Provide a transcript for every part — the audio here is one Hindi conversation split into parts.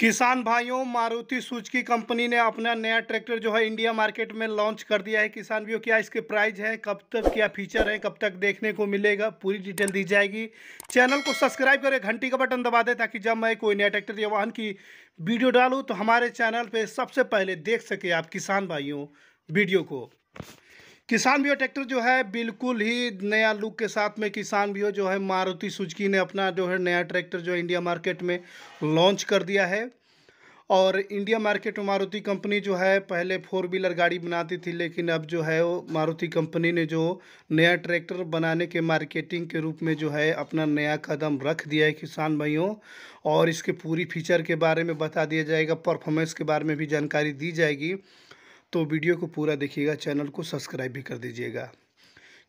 किसान भाइयों मारुति की कंपनी ने अपना नया ट्रैक्टर जो है इंडिया मार्केट में लॉन्च कर दिया है किसान भाइयों क्या इसके प्राइस है कब तक क्या फीचर है कब तक देखने को मिलेगा पूरी डिटेल दी जाएगी चैनल को सब्सक्राइब करें घंटी का बटन दबा दें ताकि जब मैं कोई नया ट्रैक्टर या वाहन की वीडियो डालूँ तो हमारे चैनल पर सबसे पहले देख सके आप किसान भाइयों वीडियो को किसान भी ट्रैक्टर जो है बिल्कुल ही नया लुक के साथ में किसान भी जो है मारुति सुजुकी ने अपना जो है नया ट्रैक्टर जो है इंडिया मार्केट में लॉन्च कर दिया है और इंडिया मार्केट में मारुति कंपनी जो है पहले फोर व्हीलर गाड़ी बनाती थी लेकिन अब जो है वो मारुति कंपनी ने जो नया ट्रैक्टर बनाने के मार्केटिंग के रूप में जो है अपना नया कदम रख दिया है किसान भाइयों और इसके पूरी फीचर के बारे में बता दिया जाएगा परफॉर्मेंस के बारे में भी जानकारी दी जाएगी तो वीडियो को पूरा देखिएगा चैनल को सब्सक्राइब भी कर दीजिएगा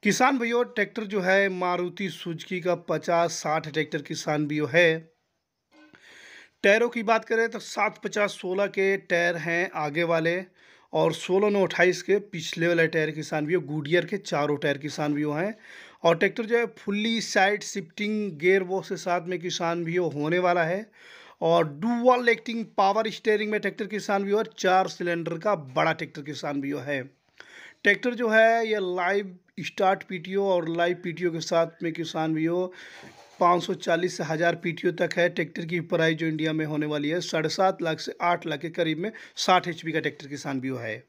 किसान भैया ट्रैक्टर जो है मारुति सुजुकी का पचास साठ ट्रैक्टर किसान भी है टायरों की बात करें तो सात पचास सोलह के टायर हैं आगे वाले और सोलह नौ अट्ठाईस के पिछले वाले टायर किसान भी हो गुडियर के चारों टायर किसान भी हैं और ट्रैक्टर जो है फुल्ली साइड शिफ्टिंग गेयर वो के साथ में किसान भी होने वाला है और डुअल एक्टिंग पावर स्टेयरिंग में ट्रैक्टर किसान भी और चार सिलेंडर का बड़ा ट्रैक्टर किसान भी है ट्रैक्टर जो है ये लाइव स्टार्ट पीटीओ और लाइव पीटीओ के साथ में किसान भी व्यू 540 से हज़ार पीटीओ तक है ट्रैक्टर की प्राइस जो इंडिया में होने वाली है साढ़े सात लाख से आठ लाख के करीब में साठ एच का ट्रैक्टर किसान भी है